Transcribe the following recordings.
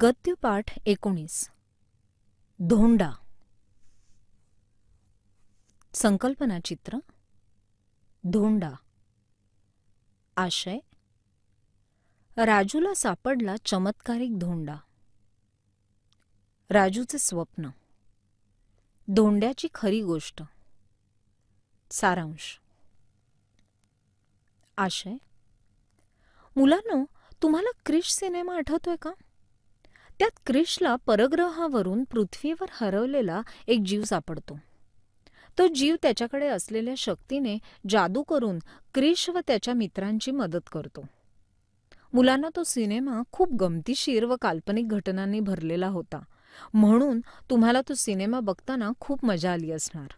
गद्यपाठ एकोणीस धोंडा संकल्पना चित्र धोंडा आशय राजूला सापडला चमत्कारिक धोंडा राजूचे स्वप्न धोंड्याची खरी गोष्ट सारांश आशय मुलांनो तुम्हाला क्रिश सिनेमा आठवतोय का त्यात क्रिशला परग्रहावरून पृथ्वीवर हरवलेला एक जीव सापडतो तो जीव त्याच्याकडे असलेल्या शक्तीने जादू करून क्रिश व त्याच्या मित्रांची मदत करतो मुलांना तो सिनेमा खूप गमतीशीर व काल्पनिक घटनांनी भरलेला होता म्हणून तुम्हाला तो सिनेमा बघताना खूप मजा आली असणार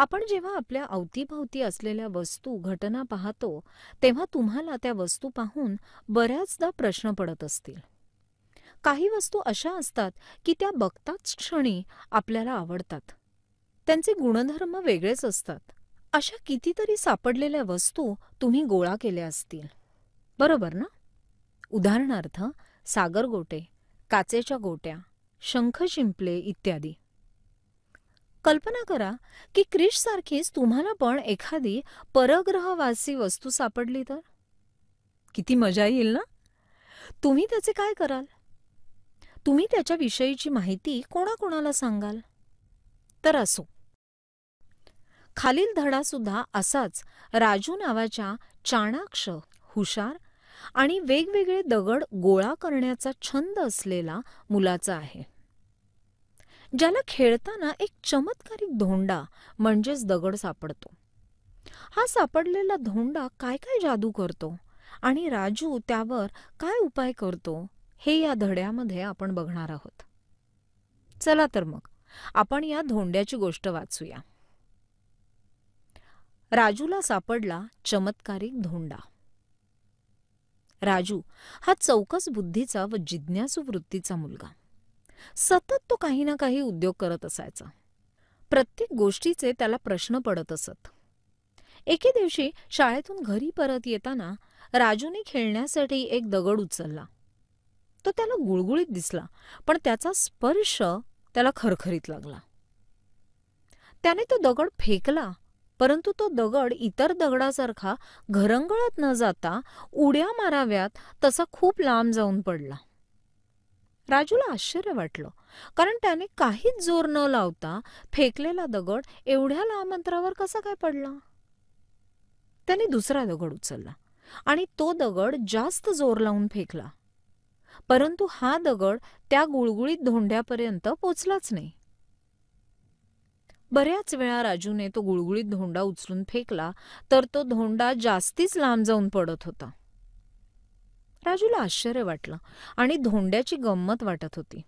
आपण जेव्हा आपल्या अवतीभवती असलेल्या वस्तू घटना पाहतो तेव्हा तुम्हाला त्या वस्तू पाहून बऱ्याचदा प्रश्न पडत असतील काही वस्तू अशा असतात की त्या बघताच क्षणी आपल्याला आवडतात त्यांचे गुणधर्म वेगळेच असतात अशा कितीतरी सापडलेल्या वस्तू तुम्ही गोळा केल्या असतील बरोबर ना उदाहरणार्थ सागर गोटे काचेच्या गोट्या शंख शिंपले इत्यादी कल्पना करा की सारखीच तुम्हाला पण एखादी परग्रहवासी वस्तू सापडली तर किती मजा येईल ना तुम्ही त्याचे काय कराल तुम्ही त्याच्याविषयीची माहिती कोणाकोणाला सांगाल तर असो खालील धडासुद्धा असाच राजू नावाच्या चाणाक्ष हुशार आणि वेगवेगळे दगड गोळा करण्याचा छंद असलेला मुलाचा आहे ज्याला खेळताना एक चमत्कारिक धोंडा म्हणजेच दगड सापडतो हा सापडलेला धोंडा काय काय जादू करतो आणि राजू त्यावर काय उपाय करतो हे या धड्यामध्ये आपण बघणार आहोत चला तर मग आपण या धोंड्याची गोष्ट वाचूया राजूला सापडला चमत्कारिक धोंडा राजू हा चौकस बुद्धीचा व जिज्ञासू वृत्तीचा मुलगा सतत तो काही ना काही उद्योग करत असायचा प्रत्येक गोष्टीचे त्याला प्रश्न पडत असत एके दिवशी शाळेतून घरी परत येताना राजूने खेळण्यासाठी एक दगड उचलला तो त्याला गुळगुळीत दिसला पण त्याचा स्पर्श त्याला खरखरीत लागला त्याने तो दगड फेकला परंतु तो दगड इतर दगडासारखा घरंगळत न जाता उड्या माराव्यात तसा खूप लांब जाऊन पडला राजूला आश्चर्य वाटलं कारण त्याने काहीच जोर न लावता फेकलेला दगड एवढ्या लांब अंतरावर कसा काय पडला त्याने दुसरा दगड उचलला आणि तो दगड जास्त जोर लावून फेकला परंतु हा दगड त्या गुळगुळीत धोंड्यापर्यंत पोचलाच नाही बऱ्याच वेळा राजूने तो गुळगुळीत धोंडा उचलून फेकला तर तो धोंडा जास्तीच लांब जाऊन पडत होता राजूला आश्चर्य वाटलं आणि धोंड्याची गंमत वाटत होती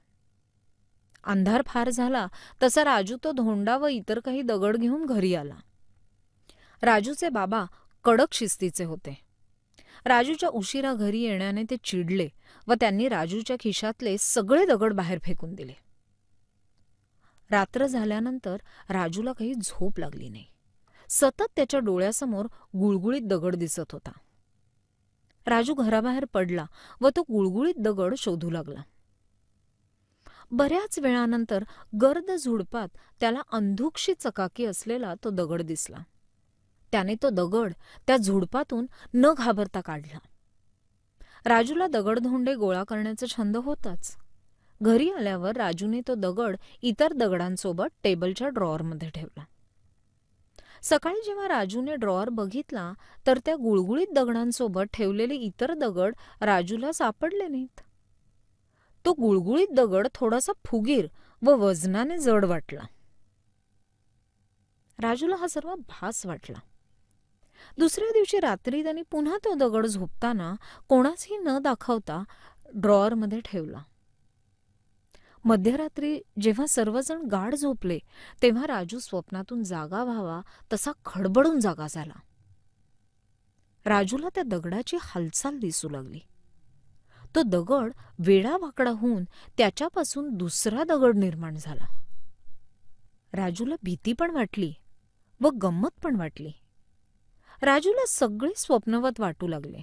अंधार फार झाला तसा राजू तो धोंडा व इतर काही दगड घेऊन घरी आला राजूचे बाबा कडक शिस्तीचे होते राजूच्या उशिरा घरी येण्याने ते चिडले व त्यांनी राजूच्या खिशातले सगळे दगड बाहेर फेकून दिले रात्र झाल्यानंतर राजूला काही झोप लागली नाही सतत त्याच्या डोळ्यासमोर गुळगुळीत दगड दिसत होता राजू घराबाहेर पडला व तो गुळगुळीत दगड शोधू लागला बऱ्याच वेळानंतर गर्द झुडपात त्याला अंधुक्षी चकाकी असलेला तो दगड दिसला त्याने तो दगड त्या झुडपातून न घाबरता काढला राजूला दगडधोंडे गोळा करण्याचा छंद होताच घरी आल्यावर राजूने तो दगड इतर दगडांसोबत टेबलच्या ड्रॉअरमध्ये ठेवला सकाळी जेव्हा राजूने ड्रॉअर बघितला तर त्या गुळगुळीत दगडांसोबत ठेवलेले इतर दगड राजूला सापडले नाहीत तो गुळगुळीत दगड थोडासा फुगीर व वजनाने जड वाटला राजूला हा सर्व भास वाटला दुसऱ्या दिवशी रात्री त्यांनी पुन्हा तो दगड झोपताना कोणाचही न दाखवता ड्रॉअरमध्ये ठेवला मध्यरात्री जेव्हा सर्वजण गाढ झोपले तेव्हा राजू स्वप्नातून जागा व्हावा तसा खडबडून जागा झाला राजूला त्या दगडाची हालचाल दिसू लागली तो दगड वाकडा होऊन त्याच्यापासून दुसरा दगड निर्माण झाला राजूला भीती पण वाटली व गंमत पण वाटली राजूला सगळे स्वप्नवत वाटू लागले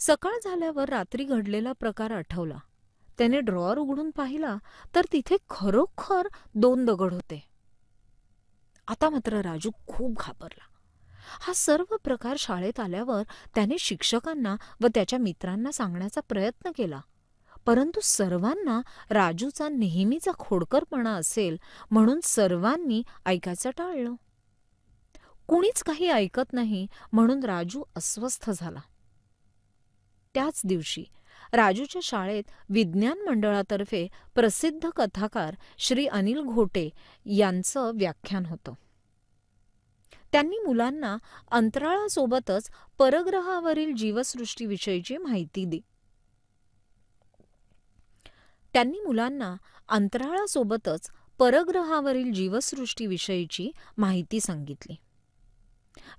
सकाळ झाल्यावर रात्री घडलेला प्रकार आठवला त्याने ड्रॉअर उघडून पाहिला तर तिथे खरोखर दोन दगड होते आता मात्र राजू खूप घाबरला हा सर्व प्रकार शाळेत आल्यावर त्याने शिक्षकांना व त्याच्या मित्रांना सांगण्याचा प्रयत्न केला परंतु सर्वांना राजूचा नेहमीचा खोडकरपणा असेल म्हणून सर्वांनी ऐकायचं टाळलं कुणीच काही ऐकत नाही म्हणून राजू अस्वस्थ झाला त्याच दिवशी राजूच्या शाळेत विज्ञान मंडळातर्फे प्रसिद्ध कथाकार श्री अनिल घोटे यांचं व्याख्यान होतं त्यांनी मुलांना अंतराळासोबतच परग्रहावरील जीवसृष्टीविषयीची माहिती दिली त्यांनी मुलांना अंतराळासोबतच परग्रहावरील जीवसृष्टीविषयीची माहिती सांगितली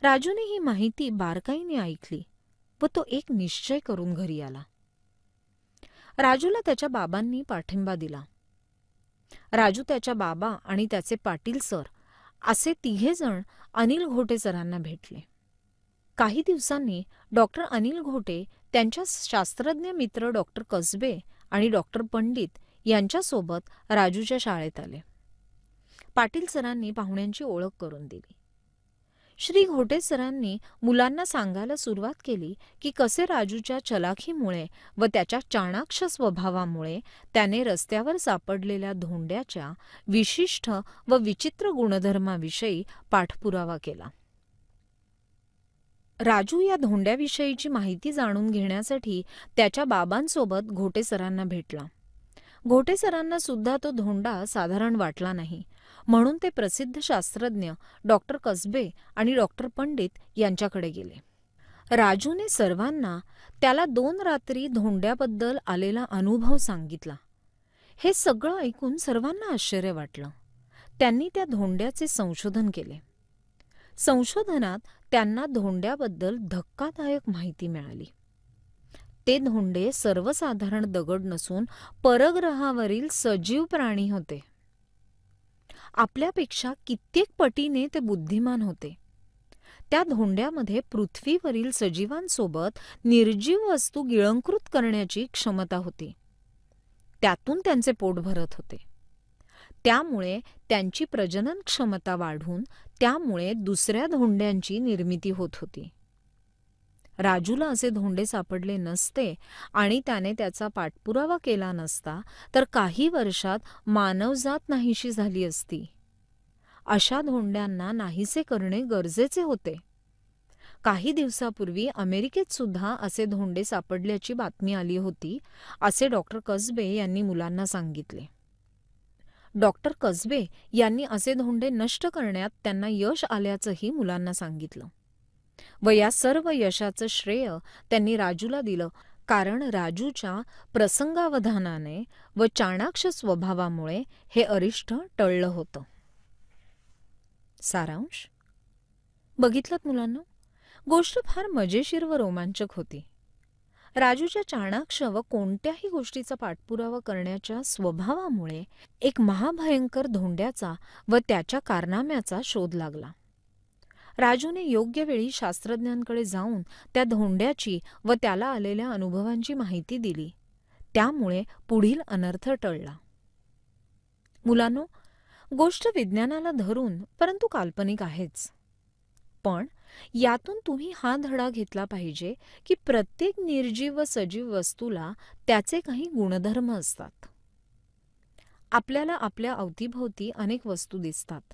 राजूने ही माहिती बारकाईने ऐकली व तो एक निश्चय करून घरी आला राजूला त्याच्या बाबांनी पाठिंबा दिला राजू त्याच्या बाबा आणि त्याचे पाटील सर असे जण अनिल घोटे सरांना भेटले काही दिवसांनी डॉक्टर अनिल घोटे त्यांच्या शास्त्रज्ञ मित्र डॉक्टर कसबे आणि डॉक्टर पंडित यांच्यासोबत राजूच्या शाळेत आले पाटील सरांनी पाहुण्यांची ओळख करून दिली श्री घोटे सरांनी मुलांना सांगायला सुरुवात केली की कसे राजूच्या चलाखीमुळे व त्याच्या चाणाक्ष स्वभावामुळे त्याने रस्त्यावर सापडलेल्या धोंड्याच्या विशिष्ट व विचित्र गुणधर्माविषयी पाठपुरावा केला राजू या धोंड्याविषयीची माहिती जाणून घेण्यासाठी त्याच्या बाबांसोबत घोटेसरांना भेटला घोटेसरांना सुद्धा तो धोंडा साधारण वाटला नाही म्हणून ते प्रसिद्ध शास्त्रज्ञ डॉक्टर कसबे आणि डॉक्टर पंडित यांच्याकडे गेले राजूने सर्वांना त्याला दोन रात्री धोंड्याबद्दल आलेला अनुभव सांगितला हे सगळं ऐकून सर्वांना आश्चर्य वाटलं त्यांनी त्या धोंड्याचे संशोधन केले संशोधनात त्यांना धोंड्याबद्दल धक्कादायक माहिती मिळाली ते धोंडे सर्वसाधारण दगड नसून परग्रहावरील सजीव प्राणी होते आपल्यापेक्षा कित्येक पटीने ते बुद्धिमान होते त्या धोंड्यामध्ये पृथ्वीवरील सजीवांसोबत निर्जीव वस्तू गिळंकृत करण्याची क्षमता होती त्यातून त्यांचे पोट भरत होते त्यामुळे त्यांची प्रजनन क्षमता वाढून त्यामुळे दुसऱ्या धोंड्यांची निर्मिती होत होती राजूला असे धोंडे सापडले नसते आणि त्याने त्याचा पाठपुरावा केला नसता तर काही वर्षात मानवजात नाहीशी झाली असती अशा धोंड्यांना नाहीसे करणे गरजेचे होते काही दिवसापूर्वी अमेरिकेत सुद्धा असे धोंडे सापडल्याची बातमी आली होती असे डॉक्टर कसबे यांनी मुलांना सांगितले डॉक्टर कसबे यांनी असे धोंडे नष्ट करण्यात त्यांना यश आल्याचंही मुलांना सांगितलं व या सर्व यशाचं श्रेय त्यांनी राजूला दिलं कारण राजूच्या प्रसंगावधानाने व चाणाक्ष स्वभावामुळे हे अरिष्ट टळलं होतं सारांश बघितलं मुलांना गोष्ट फार मजेशीर व रोमांचक होती राजूच्या चाणाक्ष व कोणत्याही गोष्टीचा पाठपुरावा करण्याच्या स्वभावामुळे एक महाभयंकर धोंड्याचा व त्याच्या कारनाम्याचा शोध लागला राजूने योग्य वेळी शास्त्रज्ञांकडे जाऊन त्या धोंड्याची व त्याला आलेल्या अनुभवांची माहिती दिली त्यामुळे पुढील अनर्थ टळला मुलांनो गोष्ट विज्ञानाला धरून परंतु काल्पनिक आहेच पण यातून तुम्ही हा धडा घेतला पाहिजे की प्रत्येक निर्जीव व सजीव वस्तूला त्याचे काही गुणधर्म असतात आपल्याला आपल्या अवतीभोवती अनेक वस्तू दिसतात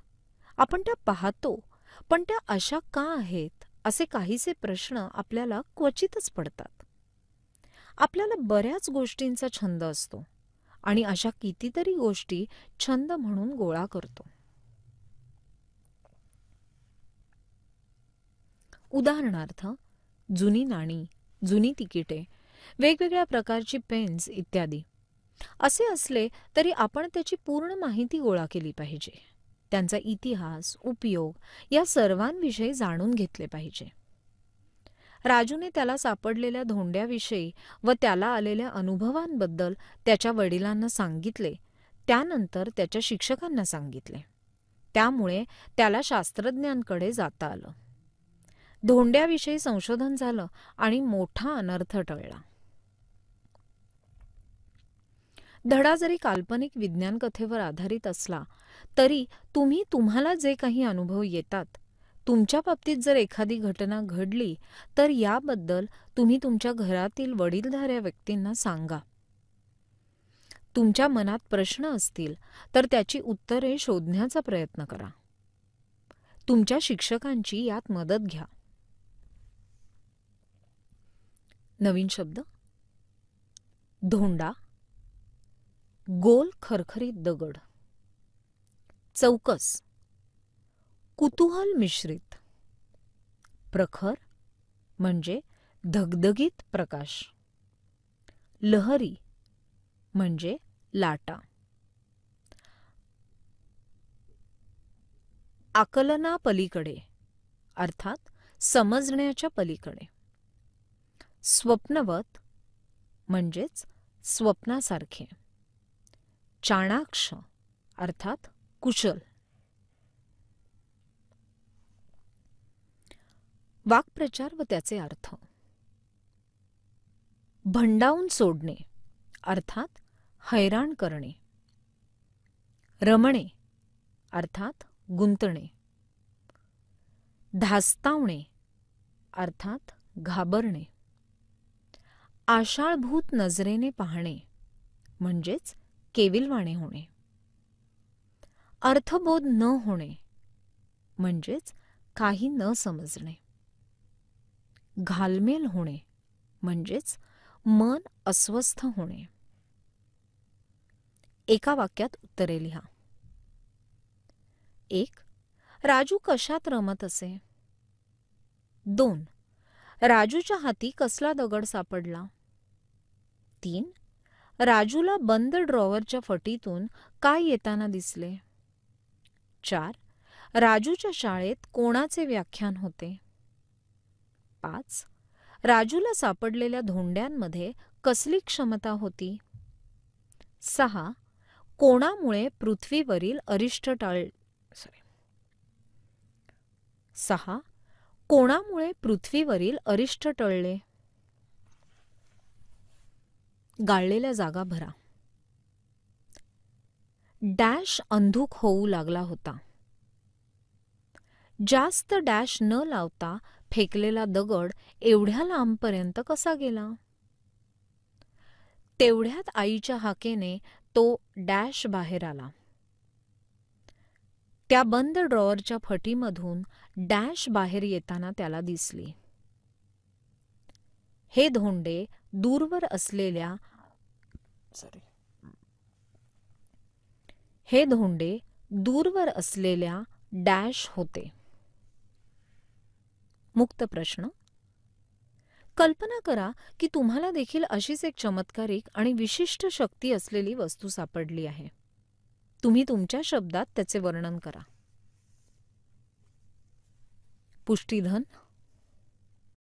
आपण त्या पाहतो पण त्या अशा का आहेत असे काहीसे प्रश्न आपल्याला क्वचितच पडतात आपल्याला बऱ्याच गोष्टींचा छंद असतो आणि अशा कितीतरी गोष्टी छंद म्हणून गोळा करतो उदाहरणार्थ जुनी नाणी जुनी तिकिटे वेगवेगळ्या प्रकारची पेन्स इत्यादी असे असले तरी आपण त्याची पूर्ण माहिती गोळा केली पाहिजे त्यांचा इतिहास उपयोग या सर्वांविषयी जाणून घेतले पाहिजे राजूने त्याला सापडलेल्या धोंड्याविषयी व त्याला आलेल्या अनुभवांबद्दल त्याच्या वडिलांना सांगितले त्यानंतर त्याच्या शिक्षकांना सांगितले त्यामुळे त्याला शास्त्रज्ञांकडे जाता आलं धोंड्याविषयी संशोधन झालं आणि मोठा अनर्थ टळला धडा जरी काल्पनिक विज्ञान कथेवर आधारित असला तरी तुम्ही तुम्हाला जे काही अनुभव येतात तुमच्या बाबतीत जर एखादी घटना घडली तर याबद्दल तुम्ही तुमच्या घरातील वडीलधाऱ्या व्यक्तींना सांगा तुमच्या मनात प्रश्न असतील तर त्याची उत्तरे शोधण्याचा प्रयत्न करा तुमच्या शिक्षकांची यात मदत घ्या नवीन शब्द धोंडा गोल खरखरीत दगड चौकस कुतूहल मिश्रित प्रखर म्हणजे धगधगीत प्रकाश लहरी म्हणजे लाटा आकलना पलीकडे अर्थात समजण्याच्या पलीकडे स्वप्नवत म्हणजेच स्वप्नासारखे चाणाक्ष अर्थात कुशल वाक्प्रचार व त्याचे अर्थ भंडावून सोडणे अर्थात हैराण करणे रमणे अर्थात गुंतणे धास्तावणे अर्थात घाबरणे आषाळभूत नजरेने पाहणे म्हणजेच केविलवाणे होणे अर्थबोध न होणे म्हणजेच काही न समजणे घालमेल होणे म्हणजेच मन अस्वस्थ होणे एका वाक्यात उत्तरे लिहा एक राजू कशात रमत असे दोन राजूच्या हाती कसला दगड सापडला तीन राजूला बंद ड्रॉवरच्या फटीतून काय येताना दिसले चार राजूच्या शाळेत कोणाचे व्याख्यान होते पाच राजूला सापडलेल्या धोंड्यांमध्ये कसली क्षमता होती सहा कोणामुळे पृथ्वीवरील अरिष्ट टाळ सॉरी सहा कोणामुळे पृथ्वीवरील अरिष्ट टळले गाळलेल्या जागा भरा डॅश अंधूक होऊ लागला होता जास्त डॅश न लावता फेकलेला दगड एवढ्या लांबपर्यंत कसा गेला तेवढ्यात आईच्या हाकेने तो डॅश बाहेर आला त्या बंद ड्रॉवरच्या फटीमधून डॅश बाहेर येताना त्याला दिसली हे धोंडे दूरवर असलेल्या सॉरी हे धोंडे दूरवर असलेल्या डॅश होते मुक्त प्रश्न कल्पना करा की तुम्हाला देखील अशीच एक चमत्कारिक आणि विशिष्ट शक्ती असलेली वस्तू सापडली आहे तुम्ही तुमच्या शब्दात त्याचे वर्णन करा पुष्टीधन